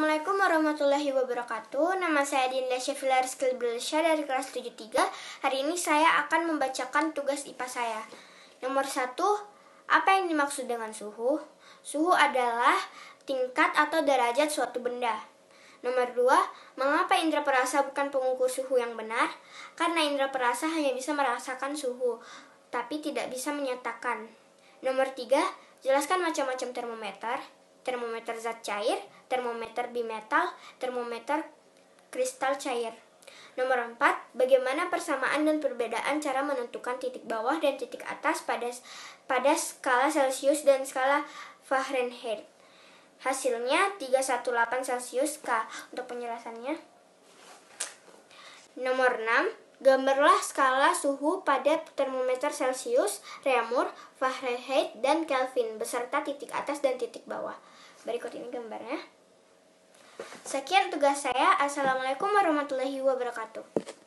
Assalamualaikum warahmatullahi wabarakatuh. Nama saya Dinda Syafilar Skill Belisha dari kelas 73. Hari ini saya akan membacakan tugas IPA saya. Nomor 1, apa yang dimaksud dengan suhu? Suhu adalah tingkat atau derajat suatu benda. Nomor 2, mengapa indera perasa bukan pengukur suhu yang benar? Karena indera perasa hanya bisa merasakan suhu, tapi tidak bisa menyatakan. Nomor 3, jelaskan macam-macam termometer termometer zat cair, termometer bimetal, termometer kristal cair. Nomor 4, bagaimana persamaan dan perbedaan cara menentukan titik bawah dan titik atas pada pada skala Celsius dan skala Fahrenheit. Hasilnya 318 Celsius K untuk penjelasannya. Nomor 6, Gambarlah skala suhu pada termometer Celsius, Reamur, Fahrenheit, dan Kelvin beserta titik atas dan titik bawah. Berikut ini gambarnya. Sekian tugas saya. Assalamualaikum warahmatullahi wabarakatuh.